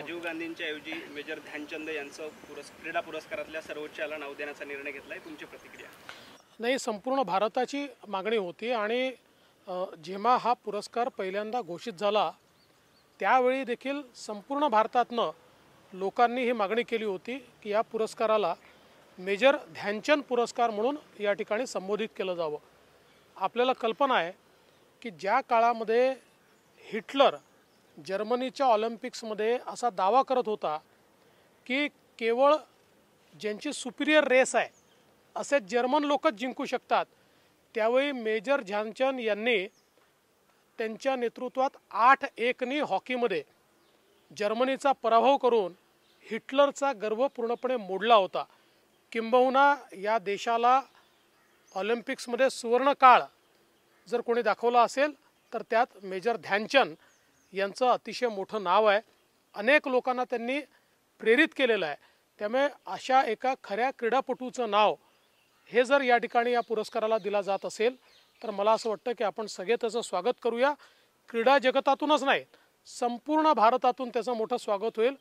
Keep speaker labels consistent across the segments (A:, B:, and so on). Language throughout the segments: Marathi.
A: राजीव गांधींच्या ऐवजी मेजर ध्यानचंद यांचं पुरस् क्रीडा पुरस्कारातल्या सर्वोच्चाला नाव देण्याचा निर्णय घेतला आहे तुमची प्रतिक्रिया
B: नाही संपूर्ण भारताची मागणी होती आणि जेव्हा हा पुरस्कार पहिल्यांदा घोषित झाला त्यावेळी देखील संपूर्ण भारतातनं लोकांनी ही मागणी केली होती की या पुरस्काराला मेजर ध्यानचंद पुरस्कार म्हणून या ठिकाणी संबोधित केलं जावं आपल्याला कल्पना आहे की ज्या काळामध्ये हिटलर जर्मनीच्या ऑलिम्पिक्समध्ये असा दावा करत होता की केवळ ज्यांची सुपिरियर रेस आहे असे जर्मन लोकच जिंकू शकतात त्यावेळी मेजर ध्यानचंद यांनी त्यांच्या नेतृत्वात आठ एकनी हॉकीमध्ये जर्मनीचा पराभव करून हिटलरचा गर्व पूर्णपणे मोडला होता किंबहुना या देशाला ऑलिम्पिक्समध्ये सुवर्णकाळ जर कोणी दाखवला असेल तर त्यात मेजर ध्यानचंद यांचं अतिशय मोठं नाव आहे अनेक लोकांना त्यांनी प्रेरित केलेलं आहे त्यामुळे अशा एका खऱ्या क्रीडापटूचं नाव हे जर या ठिकाणी या पुरस्काराला दिला जात असेल तर मला असं वाटतं की आपण सगळे त्याचं स्वागत करूया क्रीडा जगतातूनच नाही संपूर्ण भारतातून त्याचं मोठं स्वागत होईल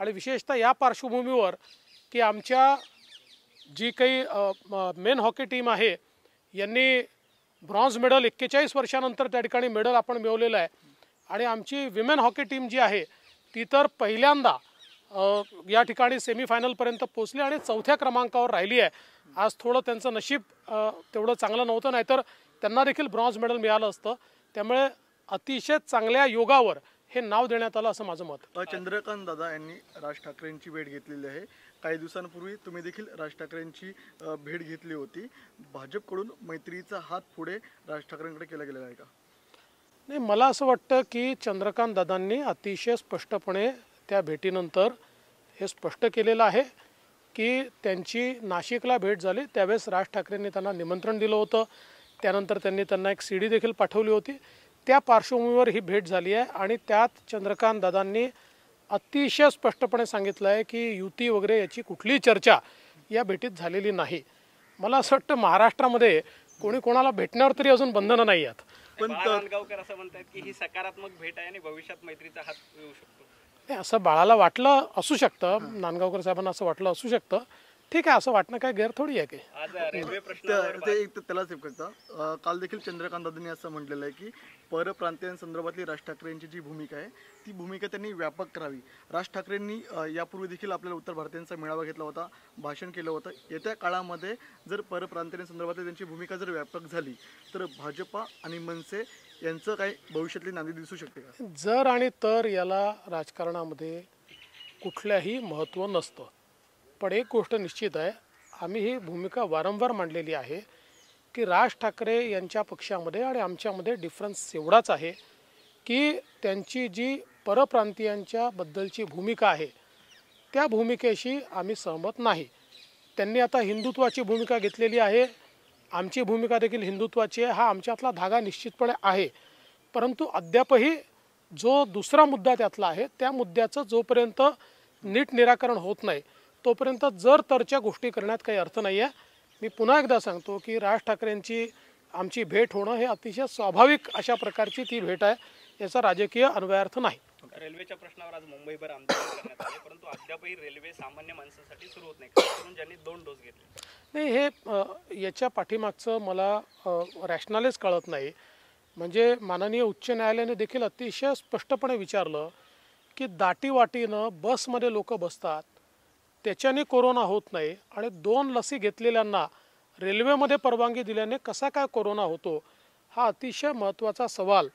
B: आणि विशेषतः या पार्श्वभूमीवर की आमच्या जी काही मेन हॉकी टीम आहे यांनी ब्रॉन्झ मेडल एक्केचाळीस वर्षानंतर त्या ठिकाणी मेडल आपण मिळवलेलं आहे आणि आमची विमेन हॉकी टीम जी आहे ती तर पहिल्यांदा या ठिकाणी सेमीफायनलपर्यंत पोचली आणि चौथ्या क्रमांकावर राहिली आहे आज थोडं त्यांचं नशीब तेवढं चांगलं नव्हतं नाहीतर त्यांना देखील ब्रॉन्झ मेडल मिळालं असतं त्यामुळे अतिशय चांगल्या योगावर हे नाव देण्यात आलं असं माझं मत
A: चंद्रकांत दादा यांनी राज ठाकरेंची भेट घेतलेली आहे काही दिवसांपूर्वी तुम्ही देखील राज ठाकरेंची भेट घेतली होती भाजपकडून मैत्रीचा हात पुढे राज ठाकरेंकडे केला गेलेला आहे का
B: नाही मला असं वाटतं की चंद्रकांत दादांनी अतिशय स्पष्टपणे त्या भेटीनंतर हे स्पष्ट केलेलं आहे की त्यांची नाशिकला भेट झाली त्यावेळेस राज ठाकरेंनी त्यांना निमंत्रण दिलं होतं त्यानंतर त्यांनी त्यांना एक सी देखील पाठवली होती त्या पार्श्वभूमीवर ही भेट झाली आहे आणि त्यात चंद्रकांत दादांनी अतिशय स्पष्टपणे सांगितलं आहे की युती वगैरे याची कुठलीही चर्चा या भेटीत झालेली नाही मला असं वाटतं महाराष्ट्रामध्ये कोणी कोणाला भेटण्यावर तरी अजून बंधनं नाही आहेत पण बाळगावकर
A: असं म्हणतात की ही सकारात्मक भेट आहे आणि भविष्यात मैत्रीचा हात येऊ शकतो
B: असं बाळाला वाटलं असू शकतं नांदगावकर साहेबांना असं वाटलं असू शकतं ठीक आहे असं वाटणं काय गैर थोडी आहे
A: काही ते एक त्यालाच एक करता काल देखील चंद्रकांत दादांनी असं म्हटलेलं आहे की परप्रांतीयांसंदर्भातली राज ठाकरेंची जी भूमिका आहे ती भूमिका त्यांनी व्यापक करावी राज ठाकरेंनी यापूर्वी देखील आपल्याला उत्तर भारतीयांचा मेळावा घेतला होता भाषण केलं होतं येत्या काळामध्ये जर परप्रांतीयांसंदर्भातली त्यांची भूमिका जर व्यापक झाली तर भाजपा आणि मनसे यांचं काही भविष्यातली नांदी दिसू शकते का
B: जर आणि तर याला राजकारणामध्ये कुठल्याही महत्त्व नसतं पण एक गोष्ट निश्चित आहे आम्ही ही भूमिका वारंवार मांडलेली आहे की राज ठाकरे यांच्या पक्षामध्ये आणि आमच्यामध्ये डिफरन्स एवढाच आहे की त्यांची जी परप्रांतीयांच्या बद्दलची भूमिका आहे त्या भूमिकेशी आम्ही सहमत नाही त्यांनी आता हिंदुत्वाची भूमिका घेतलेली आहे आमची भूमिका देखील हिंदुत्वाची आहे हा आमच्यातला धागा निश्चितपणे आहे परंतु अद्यापही जो दुसरा मुद्दा त्यातला आहे त्या मुद्द्याचं जोपर्यंत नीट निराकरण होत नाही तोपर्यंत जर तरच्या गोष्टी करण्यात काही अर्थ नाही आहे मी पुन्हा एकदा सांगतो की राज ठाकरेंची आमची भेट होणं हे अतिशय स्वाभाविक अशा प्रकारची ती भेट आहे याचा राजकीय अन्वयार्थ नाही
A: रेल्वेच्या प्रश्नावर आज मुंबईभर
B: परंतु
A: अद्यापही रेल्वे सामान्य माणसासाठी सुरू होत नाही दोन डोस घेतले
B: नाही हे याच्या पाठीमागचं मला रॅशनलच कळत नाही म्हणजे माननीय उच्च न्यायालयाने देखील अतिशय स्पष्टपणे विचारलं की दाटीवाटीनं बसमध्ये लोक बसतात त्याच्याने कोरोना होत नाही आणि दोन लसी घेतलेल्यांना रेल्वेमध्ये परवानगी दिल्याने कसा काय कोरोना होतो हा अतिशय महत्त्वाचा सवाल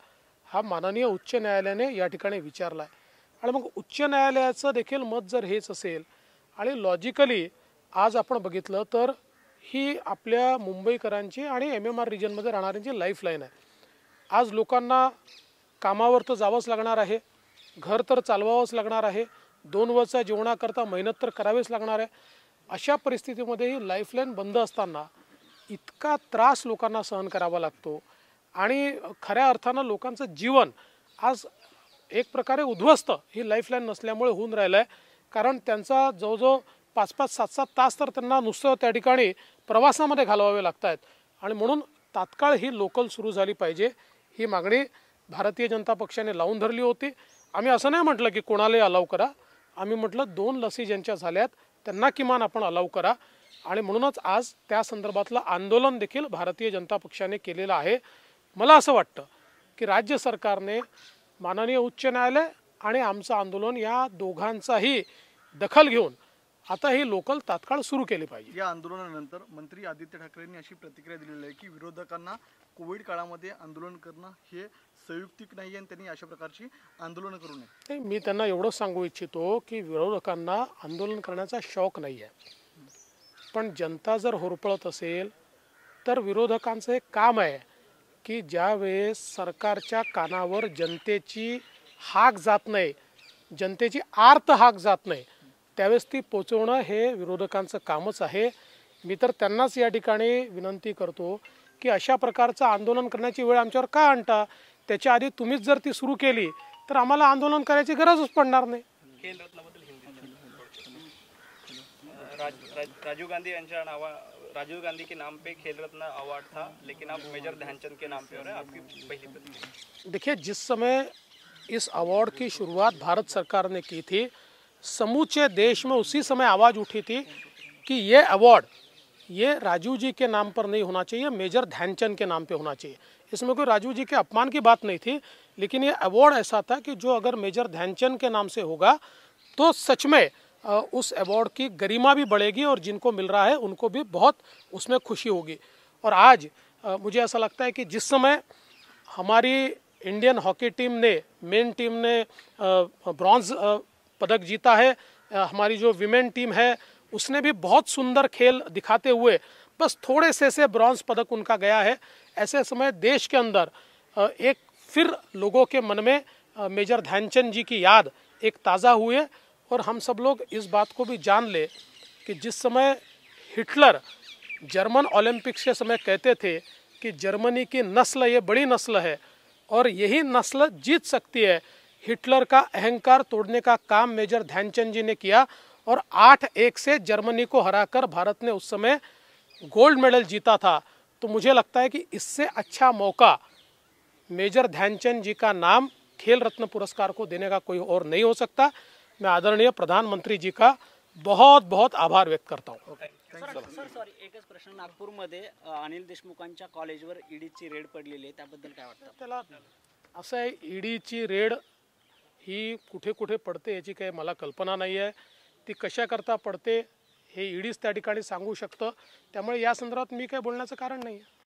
B: हा माननीय उच्च न्यायालयाने या ठिकाणी विचारला आहे आणि मग उच्च न्यायालयाचं देखील मत जर हेच असेल आणि लॉजिकली आज आपण बघितलं तर ही आपल्या मुंबईकरांची आणि एम एम आर रिजनमध्ये राहणाऱ्यांची लाईफलाईन आहे आज लोकांना कामावर तर जावंच लागणार आहे घर तर चालवावंच लागणार आहे दोन वर्षा जेवणाकरता मेहनत तर करावीच लागणार आहे अशा परिस्थितीमध्ये ही लाईफलाईन बंद असताना इतका त्रास लोकांना सहन करावा लागतो आणि खऱ्या अर्थानं लोकांचं जीवन आज एक प्रकारे उद्ध्वस्त ही लाईफलाईन नसल्यामुळे होऊन राहिलं आहे कारण त्यांचा जवळजवळ पाच पाच सात सात तास तर त्यांना नुसतं त्या ठिकाणी प्रवासामध्ये घालवावे लागत आहेत आणि म्हणून तात्काळ ही लोकल सुरू झाली पाहिजे ही मागणी भारतीय जनता पक्षाने लावून धरली होती आम्ही असं नाही म्हटलं की कोणालाही अलाव करा आम्ही म्हटलं दोन लसी ज्यांच्या झाल्यात त्यांना किमान आपण अलाव करा आणि म्हणूनच आज त्या संदर्भातलं आंदोलन देखील भारतीय जनता पक्षाने केलेलं आहे मला असं वाटतं की राज्य सरकारने माननीय उच्च न्यायालय आणि आमचं आंदोलन या दोघांचाही दखल घेऊन आता हे लोकल तात्काळ सुरू केले पाहिजे
A: या आंदोलनानंतर मंत्री आदित्य ठाकरेंनी अशी प्रतिक्रिया दिलेली आहे की विरोधकांना कोविड काळामध्ये आंदोलन करणं हे संयुक्तिक नाही आणि त्यांनी अशा प्रकारची आंदोलन करू नये
B: मी त्यांना एवढंच सांगू इच्छितो की विरोधकांना आंदोलन करण्याचा शौक नाही आहे पण जनता जर होरपळत असेल तर विरोधकांचं एक काम आहे की ज्यावेळेस सरकारच्या कानावर जनतेची हाक जात नाही जनतेची आर्त हाक जात नाही त्यावेळेस ती पोचवणं हे विरोधकांचं कामच आहे मी तर त्यांनाच या ठिकाणी विनंती करतो की अशा प्रकारचं आंदोलन करण्याची वेळ आमच्यावर का आणता त्याच्या आधी तुम्हीच जर ती सुरू केली तर आम्हाला आंदोलन करायची गरजच पडणार नाही
A: राजीव गांधी यांच्या नावा राजीव गांधी के नाम पे खेल रत्न अवार्ड था लेकिन आप मेजर ध्यानचंद के नाम पे हो रहे आपकी पहली
B: देखिए जिस समय इस अवार्ड की शुरुआत भारत सरकार ने की थी समूचे देश में उसी समय आवाज़ उठी थी कि ये अवार्ड ये राजू जी के नाम पर नहीं होना चाहिए मेजर ध्यानचंद के नाम पे होना चाहिए इसमें कोई राजू जी के अपमान की बात नहीं थी लेकिन ये अवार्ड ऐसा था कि जो अगर मेजर ध्यानचंद के नाम से होगा तो सच में उस अवार्ड की गरिमा भी बढ़ेगी और जिनको मिल रहा है उनको भी बहुत उसमें खुशी होगी और आज मुझे ऐसा लगता है कि जिस समय हमारी इंडियन हॉकी टीम ने मेन टीम ने ब्रॉन्ज पदक जीता है हमारी जो विमेन टीम है उसने भी बहुत सुंदर खेल दिखाते हुए बस थोड़े से से ब्रॉन्ज पदक उनका गया है ऐसे समय देश के अंदर एक फिर लोगों के मन में मेजर ध्यानचंद जी की याद एक ताज़ा हुए और हम सब लोग इस बात को भी जान ले कि जिस समय हिटलर जर्मन ओलंपिक्स के समय कहते थे कि जर्मनी की नस्ल ये बड़ी नस्ल है और यही नस्ल जीत सकती है हिटलर का अहंकार तोड़ने का काम मेजर ध्यानचंद जी ने किया और आठ एक से जर्मनी को हराकर भारत ने उस समय गोल्ड मेडल जीता था तो मुझे लगता है कि इससे अच्छा मौका मेजर ध्यानचंद जी का नाम खेल रत्न पुरस्कार को देने का कोई और नहीं हो सकता मैं आदरणीय प्रधानमंत्री जी का बहुत बहुत आभार व्यक्त करता हूँ सॉरी एक
A: प्रश्न नागपुर अनिल देशमुखांच्या रेड पड़ी है
B: ईडी रेड ही कुठे कुठे पडते याची काही मला कल्पना नाही आहे ती कशाकरता पडते हे ईडीच त्या ठिकाणी सांगू शकतं त्यामुळे या संदर्भात मी काही बोलण्याचं कारण नाही आहे